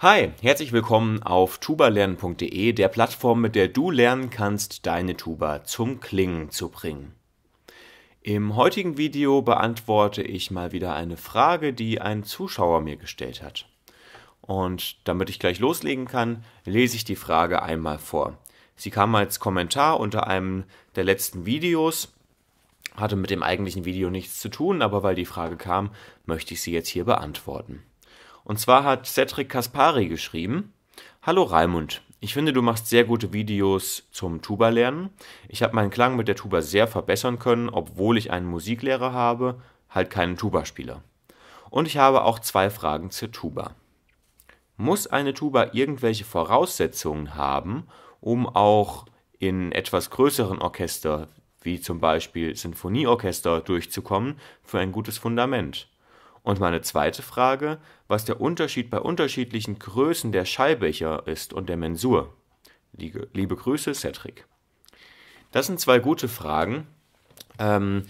Hi, herzlich willkommen auf tubalernen.de, der Plattform, mit der du lernen kannst, deine Tuba zum Klingen zu bringen. Im heutigen Video beantworte ich mal wieder eine Frage, die ein Zuschauer mir gestellt hat. Und damit ich gleich loslegen kann, lese ich die Frage einmal vor. Sie kam als Kommentar unter einem der letzten Videos, hatte mit dem eigentlichen Video nichts zu tun, aber weil die Frage kam, möchte ich sie jetzt hier beantworten. Und zwar hat Cedric Kaspari geschrieben: Hallo Raimund, ich finde, du machst sehr gute Videos zum Tuba-Lernen. Ich habe meinen Klang mit der Tuba sehr verbessern können, obwohl ich einen Musiklehrer habe, halt keinen Tuba-Spieler. Und ich habe auch zwei Fragen zur Tuba. Muss eine Tuba irgendwelche Voraussetzungen haben, um auch in etwas größeren Orchester, wie zum Beispiel Sinfonieorchester, durchzukommen für ein gutes Fundament? Und meine zweite Frage, was der Unterschied bei unterschiedlichen Größen der Schallbecher ist und der Mensur. Liebe Grüße, Cedric. Das sind zwei gute Fragen. Ähm,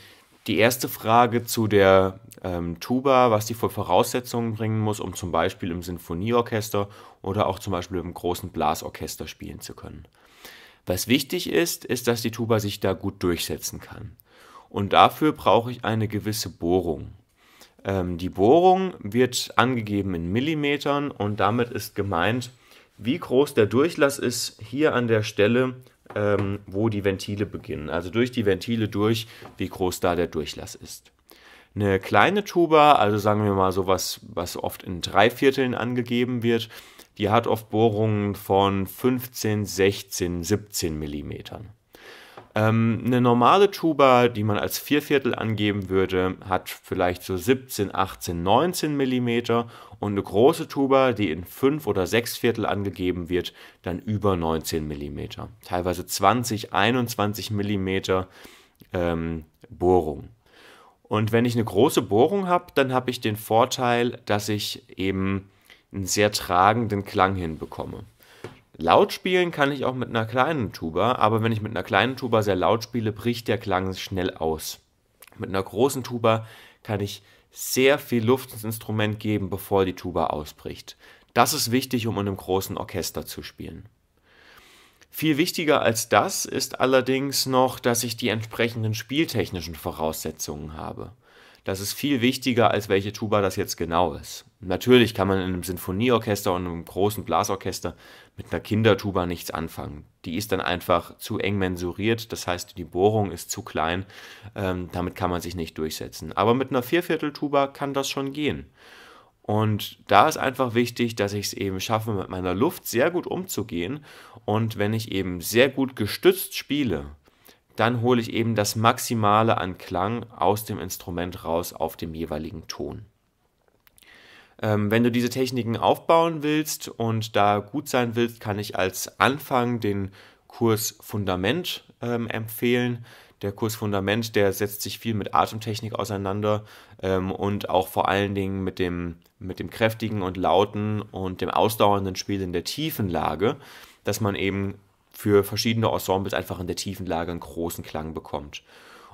die erste Frage zu der ähm, Tuba, was die für Voraussetzungen bringen muss, um zum Beispiel im Sinfonieorchester oder auch zum Beispiel im großen Blasorchester spielen zu können. Was wichtig ist, ist, dass die Tuba sich da gut durchsetzen kann. Und dafür brauche ich eine gewisse Bohrung. Ähm, die Bohrung wird angegeben in Millimetern und damit ist gemeint, wie groß der Durchlass ist hier an der Stelle, ähm, wo die Ventile beginnen. Also durch die Ventile durch, wie groß da der Durchlass ist. Eine kleine Tuba, also sagen wir mal sowas, was oft in drei Vierteln angegeben wird, die hat oft Bohrungen von 15, 16, 17 Millimetern. Ähm, eine normale Tuba, die man als Vierviertel angeben würde, hat vielleicht so 17, 18, 19 mm und eine große Tuba, die in 5 oder 6 Viertel angegeben wird, dann über 19 mm. Teilweise 20, 21 mm ähm, Bohrung. Und wenn ich eine große Bohrung habe, dann habe ich den Vorteil, dass ich eben einen sehr tragenden Klang hinbekomme. Laut spielen kann ich auch mit einer kleinen Tuba, aber wenn ich mit einer kleinen Tuba sehr laut spiele, bricht der Klang schnell aus. Mit einer großen Tuba kann ich sehr viel Luft ins Instrument geben, bevor die Tuba ausbricht. Das ist wichtig, um in einem großen Orchester zu spielen. Viel wichtiger als das ist allerdings noch, dass ich die entsprechenden spieltechnischen Voraussetzungen habe. Das ist viel wichtiger, als welche Tuba das jetzt genau ist. Natürlich kann man in einem Sinfonieorchester und einem großen Blasorchester mit einer Kindertuba nichts anfangen. Die ist dann einfach zu eng mensuriert, das heißt, die Bohrung ist zu klein, ähm, damit kann man sich nicht durchsetzen. Aber mit einer Viervierteltuba kann das schon gehen. Und da ist einfach wichtig, dass ich es eben schaffe, mit meiner Luft sehr gut umzugehen. Und wenn ich eben sehr gut gestützt spiele, dann hole ich eben das Maximale an Klang aus dem Instrument raus auf dem jeweiligen Ton. Ähm, wenn du diese Techniken aufbauen willst und da gut sein willst, kann ich als Anfang den Kurs Fundament ähm, empfehlen. Der Kurs Fundament, der setzt sich viel mit Atemtechnik auseinander ähm, und auch vor allen Dingen mit dem, mit dem kräftigen und lauten und dem ausdauernden Spiel in der tiefen Lage, dass man eben für verschiedene Ensembles einfach in der tiefen Lage einen großen Klang bekommt.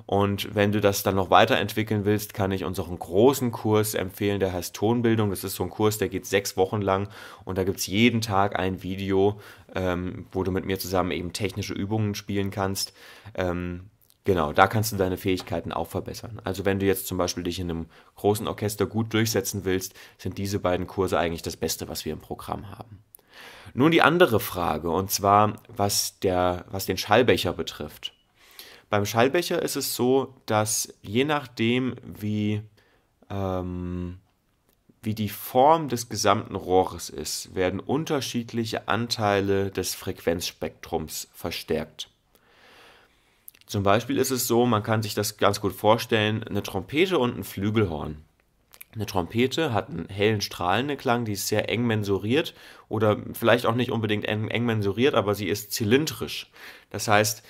Und wenn du das dann noch weiterentwickeln willst, kann ich unseren großen Kurs empfehlen, der heißt Tonbildung. Das ist so ein Kurs, der geht sechs Wochen lang und da gibt es jeden Tag ein Video, ähm, wo du mit mir zusammen eben technische Übungen spielen kannst. Ähm, genau, da kannst du deine Fähigkeiten auch verbessern. Also wenn du jetzt zum Beispiel dich in einem großen Orchester gut durchsetzen willst, sind diese beiden Kurse eigentlich das Beste, was wir im Programm haben. Nun die andere Frage, und zwar was, der, was den Schallbecher betrifft. Beim Schallbecher ist es so, dass je nachdem, wie, ähm, wie die Form des gesamten Rohres ist, werden unterschiedliche Anteile des Frequenzspektrums verstärkt. Zum Beispiel ist es so, man kann sich das ganz gut vorstellen, eine Trompete und ein Flügelhorn. Eine Trompete hat einen hellen, strahlenden Klang, die ist sehr eng mensuriert oder vielleicht auch nicht unbedingt eng, eng mensuriert, aber sie ist zylindrisch. Das heißt,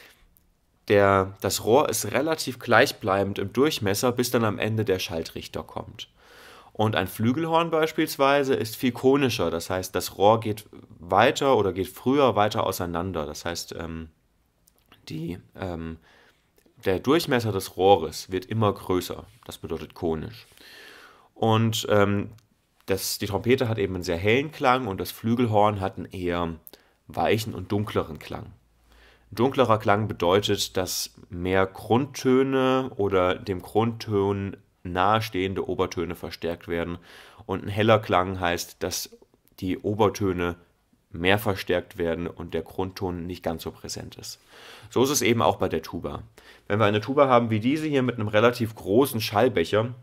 der, das Rohr ist relativ gleichbleibend im Durchmesser, bis dann am Ende der Schaltrichter kommt. Und ein Flügelhorn beispielsweise ist viel konischer, das heißt, das Rohr geht weiter oder geht früher weiter auseinander. Das heißt, ähm, die, ähm, der Durchmesser des Rohres wird immer größer. Das bedeutet konisch. Und ähm, das, die Trompete hat eben einen sehr hellen Klang und das Flügelhorn hat einen eher weichen und dunkleren Klang. Dunklerer Klang bedeutet, dass mehr Grundtöne oder dem Grundton nahestehende Obertöne verstärkt werden. Und ein heller Klang heißt, dass die Obertöne mehr verstärkt werden und der Grundton nicht ganz so präsent ist. So ist es eben auch bei der Tuba. Wenn wir eine Tuba haben wie diese hier mit einem relativ großen Schallbecher,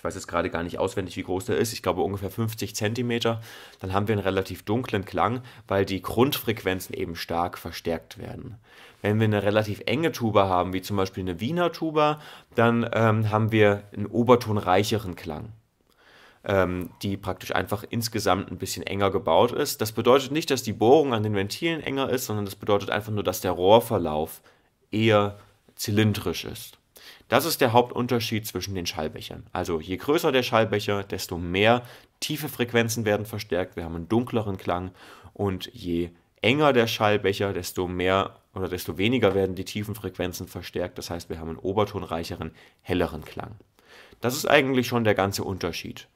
ich weiß jetzt gerade gar nicht auswendig, wie groß der ist, ich glaube ungefähr 50 cm, dann haben wir einen relativ dunklen Klang, weil die Grundfrequenzen eben stark verstärkt werden. Wenn wir eine relativ enge Tuba haben, wie zum Beispiel eine Wiener Tuba, dann ähm, haben wir einen obertonreicheren Klang ähm, die praktisch einfach insgesamt ein bisschen enger gebaut ist. Das bedeutet nicht, dass die Bohrung an den Ventilen enger ist, sondern das bedeutet einfach nur, dass der Rohrverlauf eher zylindrisch ist. Das ist der Hauptunterschied zwischen den Schallbechern. Also je größer der Schallbecher, desto mehr tiefe Frequenzen werden verstärkt, wir haben einen dunkleren Klang und je enger der Schallbecher, desto mehr oder desto weniger werden die tiefen Frequenzen verstärkt, das heißt wir haben einen obertonreicheren, helleren Klang. Das ist eigentlich schon der ganze Unterschied.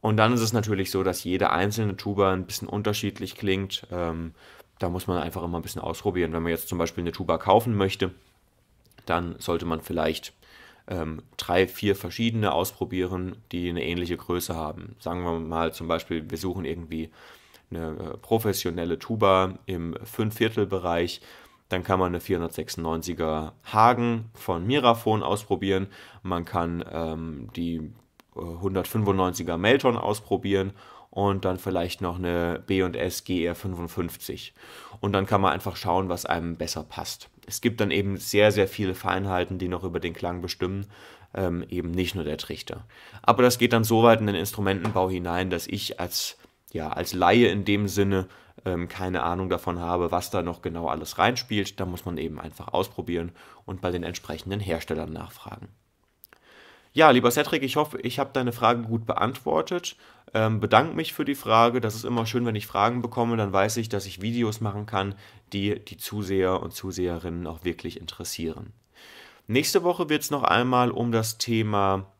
Und dann ist es natürlich so, dass jede einzelne Tuba ein bisschen unterschiedlich klingt. Ähm, da muss man einfach immer ein bisschen ausprobieren. Wenn man jetzt zum Beispiel eine Tuba kaufen möchte, dann sollte man vielleicht ähm, drei, vier verschiedene ausprobieren, die eine ähnliche Größe haben. Sagen wir mal zum Beispiel, wir suchen irgendwie eine äh, professionelle Tuba im Fünfviertelbereich, dann kann man eine 496er Hagen von Miraphon ausprobieren, man kann ähm, die 195er äh, Melton ausprobieren und dann vielleicht noch eine B&S GR55. E und dann kann man einfach schauen, was einem besser passt. Es gibt dann eben sehr, sehr viele Feinheiten, die noch über den Klang bestimmen. Ähm, eben nicht nur der Trichter. Aber das geht dann so weit in den Instrumentenbau hinein, dass ich als, ja, als Laie in dem Sinne ähm, keine Ahnung davon habe, was da noch genau alles reinspielt. Da muss man eben einfach ausprobieren und bei den entsprechenden Herstellern nachfragen. Ja, lieber Cedric, ich hoffe, ich habe deine Frage gut beantwortet. Ähm, bedanke mich für die Frage. Das ist immer schön, wenn ich Fragen bekomme. Dann weiß ich, dass ich Videos machen kann, die die Zuseher und Zuseherinnen auch wirklich interessieren. Nächste Woche wird es noch einmal um das Thema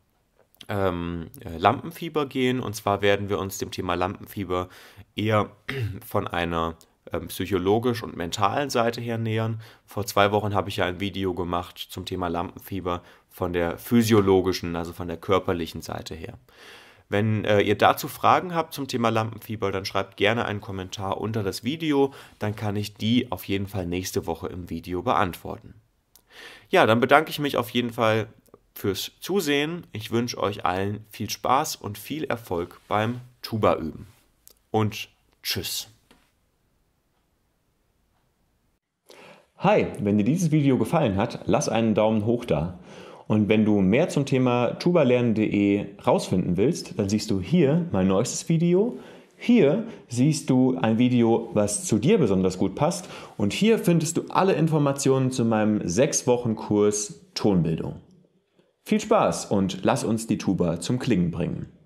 ähm, äh, Lampenfieber gehen. Und zwar werden wir uns dem Thema Lampenfieber eher von einer ähm, psychologisch und mentalen Seite her nähern. Vor zwei Wochen habe ich ja ein Video gemacht zum Thema Lampenfieber von der physiologischen, also von der körperlichen Seite her. Wenn äh, ihr dazu Fragen habt zum Thema Lampenfieber, dann schreibt gerne einen Kommentar unter das Video, dann kann ich die auf jeden Fall nächste Woche im Video beantworten. Ja, dann bedanke ich mich auf jeden Fall fürs Zusehen. Ich wünsche euch allen viel Spaß und viel Erfolg beim Tuba üben. Und tschüss. Hi, wenn dir dieses Video gefallen hat, lass einen Daumen hoch da. Und wenn du mehr zum Thema tubalernen.de rausfinden willst, dann siehst du hier mein neuestes Video. Hier siehst du ein Video, was zu dir besonders gut passt. Und hier findest du alle Informationen zu meinem 6-Wochen-Kurs Tonbildung. Viel Spaß und lass uns die Tuba zum Klingen bringen.